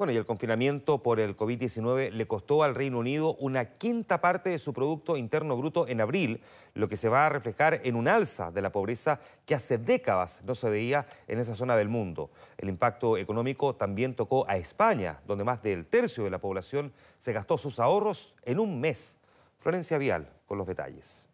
Bueno, y el confinamiento por el COVID-19 le costó al Reino Unido una quinta parte de su Producto Interno Bruto en abril, lo que se va a reflejar en un alza de la pobreza que hace décadas no se veía en esa zona del mundo. El impacto económico también tocó a España, donde más del tercio de la población se gastó sus ahorros en un mes. Florencia Vial con los detalles.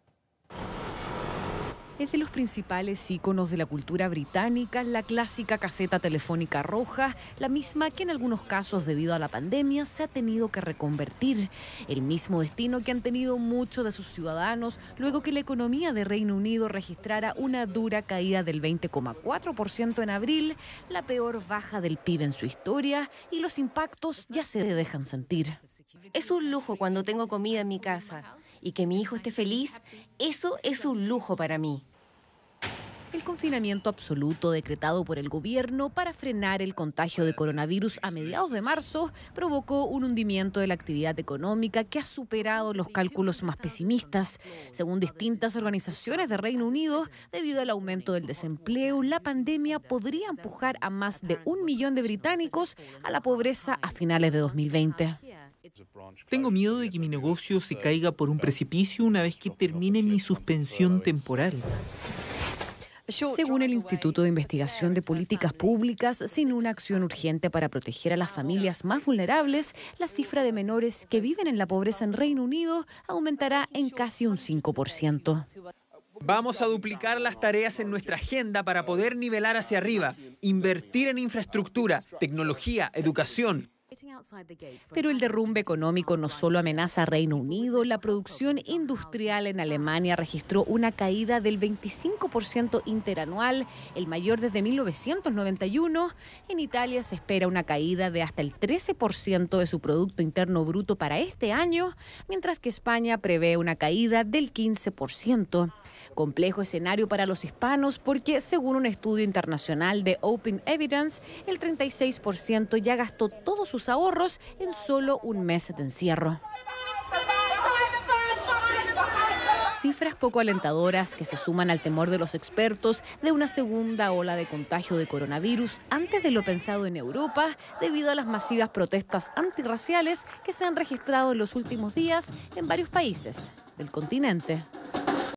Es de los principales íconos de la cultura británica, la clásica caseta telefónica roja, la misma que en algunos casos debido a la pandemia se ha tenido que reconvertir. El mismo destino que han tenido muchos de sus ciudadanos luego que la economía de Reino Unido registrara una dura caída del 20,4% en abril, la peor baja del PIB en su historia y los impactos ya se dejan sentir. Es un lujo cuando tengo comida en mi casa y que mi hijo esté feliz, eso es un lujo para mí. El confinamiento absoluto decretado por el gobierno para frenar el contagio de coronavirus a mediados de marzo provocó un hundimiento de la actividad económica que ha superado los cálculos más pesimistas, según distintas organizaciones de Reino Unido, debido al aumento del desempleo, la pandemia podría empujar a más de un millón de británicos a la pobreza a finales de 2020. Tengo miedo de que mi negocio se caiga por un precipicio una vez que termine mi suspensión temporal. Según el Instituto de Investigación de Políticas Públicas, sin una acción urgente para proteger a las familias más vulnerables, la cifra de menores que viven en la pobreza en Reino Unido aumentará en casi un 5%. Vamos a duplicar las tareas en nuestra agenda para poder nivelar hacia arriba, invertir en infraestructura, tecnología, educación, pero el derrumbe económico no solo amenaza a Reino Unido, la producción industrial en Alemania registró una caída del 25% interanual, el mayor desde 1991. En Italia se espera una caída de hasta el 13% de su Producto Interno Bruto para este año, mientras que España prevé una caída del 15%. Complejo escenario para los hispanos porque, según un estudio internacional de Open Evidence, el 36% ya gastó todos sus ahorros en solo un mes de encierro. Cifras poco alentadoras que se suman al temor de los expertos de una segunda ola de contagio de coronavirus antes de lo pensado en Europa debido a las masivas protestas antirraciales que se han registrado en los últimos días en varios países del continente.